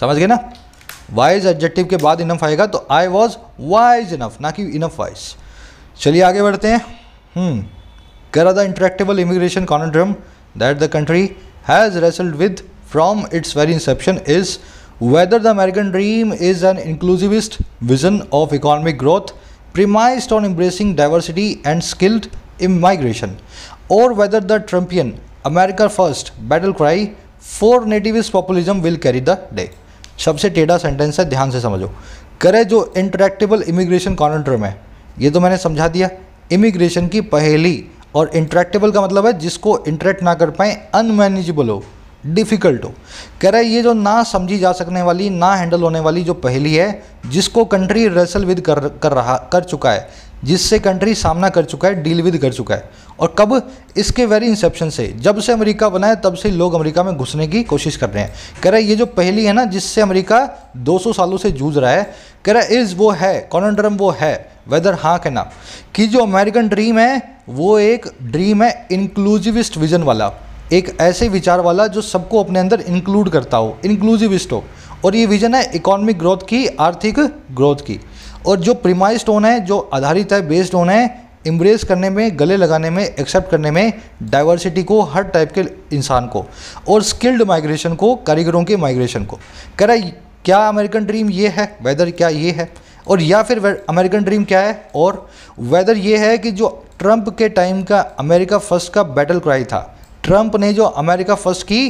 समझ गए ना वाइज एडजेक्टिव के बाद इनफ आएगा तो आई वॉज वाइज इनफ ना कि इनफ वाइज चलिए आगे बढ़ते हैं कर the intractable immigration conundrum that the country has wrestled with from its very inception is whether the American dream is an inclusivist vision of economic growth premised on embracing diversity and skilled immigration और whether the Trumpian America first battle cry for nativist populism will carry the day सबसे टेढ़ा सेंटेंस है ध्यान से समझो करे जो इंटरेक्टेबल इमिग्रेशन कॉन्ट्रम में ये तो मैंने समझा दिया इमिग्रेशन की पहली और इंटरेक्टेबल का मतलब है जिसको इंटरेक्ट ना कर पाए अनमैनेजेबल हो डिफ़िकल्ट हो कह रहा है ये जो ना समझी जा सकने वाली ना हैंडल होने वाली जो पहली है जिसको कंट्री रेसल विद कर कर रहा कर चुका है जिससे कंट्री सामना कर चुका है डील विद कर चुका है और कब इसके वेरी इंसेप्शन से जब से अमेरिका बना है तब से लोग अमेरिका में घुसने की कोशिश कर रहे हैं कह रहा है ये जो पहली है ना जिससे अमेरिका 200 सालों से जूझ रहा है कह रहा है इज़ वो है कॉनड्रम वो है वेदर हाँ के नाम कि जो अमेरिकन ड्रीम है वो एक ड्रीम है इंक्लूजिविस्ट विजन वाला एक ऐसे विचार वाला जो सबको अपने अंदर इंक्लूड करता हो इंक्लूजिविस्ट हो और ये विजन है इकोनॉमिक ग्रोथ की आर्थिक ग्रोथ की और जो प्रीमाइज टोन है जो आधारित है बेस्ड टोन है इम्ब्रेस करने में गले लगाने में एक्सेप्ट करने में डाइवर्सिटी को हर टाइप के इंसान को और स्किल्ड माइग्रेशन को कारीगरों के माइग्रेशन को कह रहा है क्या अमेरिकन ड्रीम ये है वेदर क्या ये है और या फिर अमेरिकन ड्रीम क्या है और वेदर ये है कि जो ट्रंप के टाइम का अमेरिका फर्स्ट का बैटल क्राई था ट्रंप ने जो अमेरिका फर्स्ट की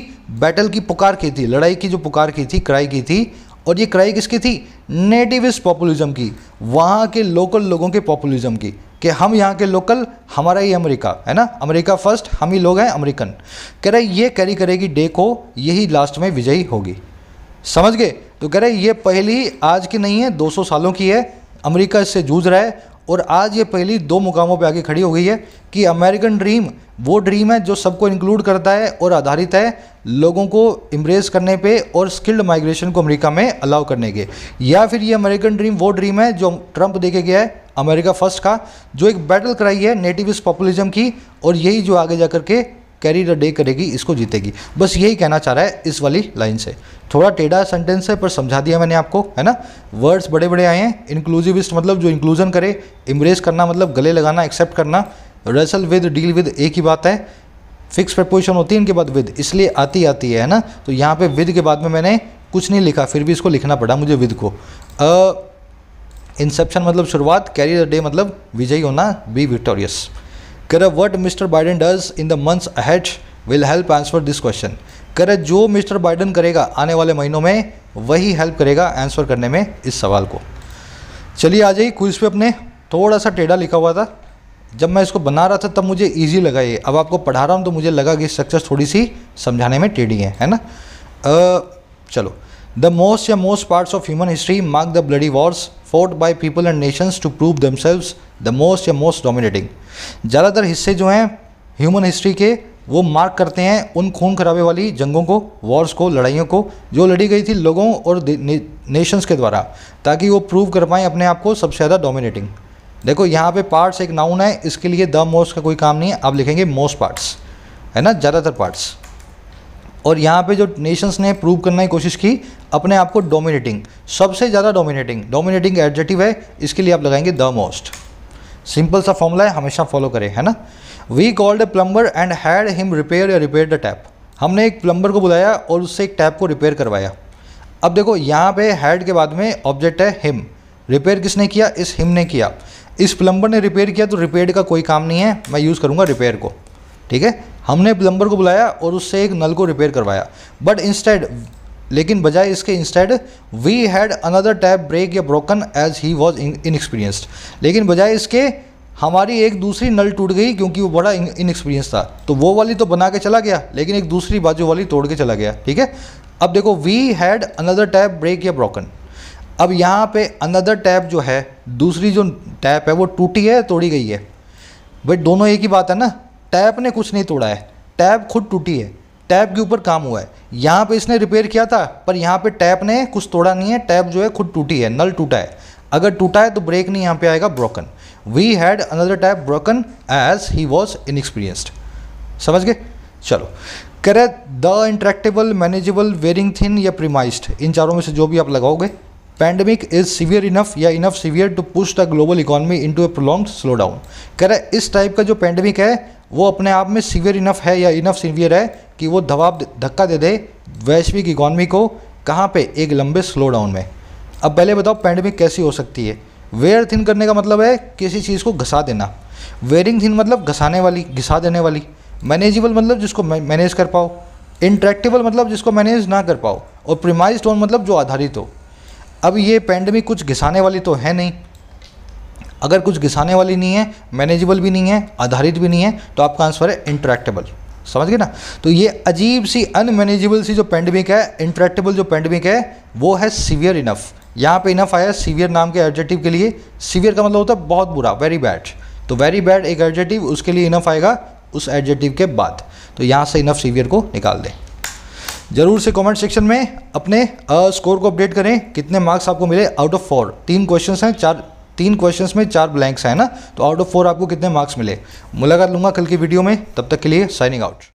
बैटल की पुकार की थी लड़ाई की जो पुकार की थी क्राई की थी और ये क्राई किसकी थी नेटिविस्ट पॉपुलिज्म की वहाँ के लोकल लोगों के पॉपुलिज्म की कि हम यहाँ के लोकल हमारा ही अमेरिका है ना अमेरिका फर्स्ट हम ही लोग हैं अमेरिकन कह रहे ये कैरी करेगी डे को यही लास्ट में विजयी होगी समझ गए तो कह रहे ये पहली आज की नहीं है 200 सालों की है अमेरिका इससे जूझ रहा है और आज ये पहली दो मुकामों पे आगे खड़ी हो गई है कि अमेरिकन ड्रीम वो ड्रीम है जो सबको इंक्लूड करता है और आधारित है लोगों को इम्ब्रेस करने पे और स्किल्ड माइग्रेशन को अमेरिका में अलाउ करने के या फिर ये अमेरिकन ड्रीम वो ड्रीम है जो ट्रंप देखे गया है अमेरिका फर्स्ट का जो एक बैटल कराई है नेटिव पॉपुलिज्म की और यही जो आगे जा के कैरी द डे करेगी इसको जीतेगी बस यही कहना चाह रहा है इस वाली लाइन से थोड़ा टेढ़ा सेंटेंस है पर समझा दिया मैंने आपको है ना वर्ड्स बड़े बड़े आए हैं इंक्लूसिविस्ट मतलब जो इंक्लूजन करे इम्ब्रेस करना मतलब गले लगाना एक्सेप्ट करना रेसल विद डील विद एक ही बात है फिक्स प्रपोजिशन होती है इनके बाद विद इसलिए आती आती है ना तो यहाँ पे विद के बाद में मैंने कुछ नहीं लिखा फिर भी इसको लिखना पड़ा मुझे विद को इंसेप्शन मतलब शुरुआत कैरी द डे मतलब विजयी होना बी विक्टोरियस करे what Mister Biden does in the months ahead will help answer this question करे जो मिस्टर बाइडन करेगा आने वाले महीनों में वही हेल्प करेगा आंसर करने में इस सवाल को चलिए आ जाइए क्विज पे अपने थोड़ा सा टेढ़ा लिखा हुआ था जब मैं इसको बना रहा था तब मुझे ईजी लगा ये अब आपको पढ़ा रहा हूँ तो मुझे लगा कि स्ट्रक्चर थोड़ी सी समझाने में टेढ़ी है है ना आ, चलो द मोस्ट या most parts of human history mark the bloody wars fought by people and nations to prove themselves the most या मोस्ट डोमिनेटिंग ज़्यादातर हिस्से जो हैं ह्यूमन हिस्ट्री के वो मार्क करते हैं उन खून खराबे वाली जंगों को वॉर्स को लड़ाइयों को जो लड़ी गई थी लोगों और ने, नेशंस के द्वारा ताकि वो प्रूव कर पाएँ अपने आप को सबसे ज़्यादा डोमिनेटिंग देखो यहाँ पे पार्ट्स एक नाउन है इसके लिए द मोस्ट का कोई काम नहीं है आप लिखेंगे मोस्ट पार्ट्स है ना ज़्यादातर पार्ट्स और यहाँ पे जो नेशंस ने प्रूव करने की कोशिश की अपने आप को डोमिनेटिंग सबसे ज़्यादा डोमिनेटिंग डोमिनेटिंग एडजेटिव है इसके लिए आप लगाएंगे द मोस्ट सिंपल सा फॉर्मूला है हमेशा फॉलो करें है ना we called a plumber and had him repair या रिपेयर द टैप हमने एक प्लम्बर को बुलाया और उससे एक टैप को रिपेयर करवाया अब देखो यहाँ पे हैड के बाद में ऑब्जेक्ट है हिम रिपेयर किसने किया इस हिम ने किया इस प्लम्बर ने रिपेयर किया तो रिपेयर का कोई काम नहीं है मैं यूज़ करूँगा रिपेयर को ठीक है हमने प्लम्बर को बुलाया और उससे एक नल को रिपेयर करवाया बट इंस्टेड लेकिन बजाय इसके instead we had another tap break या broken as he was inexperienced लेकिन बजाय इसके हमारी एक दूसरी नल टूट गई क्योंकि वो बड़ा इनएक्सपीरियंस था तो वो वाली तो बना के चला गया लेकिन एक दूसरी बाजू वाली तोड़ के चला गया ठीक है अब देखो we had another tap break या ब्रोकन अब यहाँ पे अनदर टैप जो है दूसरी जो टैप है वो टूटी है तोड़ी गई है बट दोनों एक ही बात है ना टैप ने कुछ नहीं तोड़ा है टैप खुद टूटी है टैप के ऊपर काम हुआ है यहाँ पे इसने रिपेयर किया था पर यहाँ पे टैप ने कुछ तोड़ा नहीं है टैप जो है खुद टूटी है नल टूटा है अगर टूटा है तो ब्रेक नहीं यहाँ पे आएगा broken we had another tap broken as he was inexperienced समझ गए चलो करे the intractable manageable wearing thin या प्रीमाइज्ड इन चारों में से जो भी आप लगाओगे पैंडमिक इज सीवियर इनफ या enough severe to push the global economy into a prolong slow down करे इस टाइप का जो पैंडमिक है वो अपने आप में सीवियर इनफ है या इनफ सीवियर है कि वो दबाव धक्का दे दे वैश्विक इकॉनमी को कहाँ पे एक लंबे स्लो डाउन में अब पहले बताओ पैंडमिक कैसी हो सकती है वेयर थिन करने का मतलब है किसी चीज़ को घसा देना वेयरिंग थिन मतलब घसाने वाली घिसा देने वाली मैनेजेबल मतलब जिसको मैनेज कर पाओ इंट्रैक्टिबल मतलब जिसको मैनेज ना कर पाओ और प्रिमाइज टोन मतलब जो आधारित हो अब ये पैंडमिक कुछ घिसाने वाली तो है नहीं अगर कुछ घिसाने वाली नहीं है मैनेजेबल भी नहीं है आधारित भी नहीं है तो आपका आंसर है इंट्रैक्टेबल समझ गए ना तो ये अजीब सी अनमैनेजेबल सी जो पेंडेमिक है इंट्रैक्टेबल जो पेंडेमिक है वो है सीवियर इनफ यहाँ पे इनफ आया सीवियर नाम के एडजेटिव के लिए सीवियर का मतलब होता है बहुत बुरा वेरी बैड तो वेरी बैड एक एडजेटिव उसके लिए इनफ आएगा उस एडजेटिव के बाद तो यहाँ से इनफ सीवियर को निकाल दें जरूर से कमेंट सेक्शन में अपने स्कोर को अपडेट करें कितने मार्क्स आपको मिले आउट ऑफ फोर तीन क्वेश्चंस हैं चार तीन क्वेश्चंस में चार ब्लैंक्स हैं ना तो आउट ऑफ फोर आपको कितने मार्क्स मिले मुलाकात लूंगा कल की वीडियो में तब तक के लिए साइनिंग आउट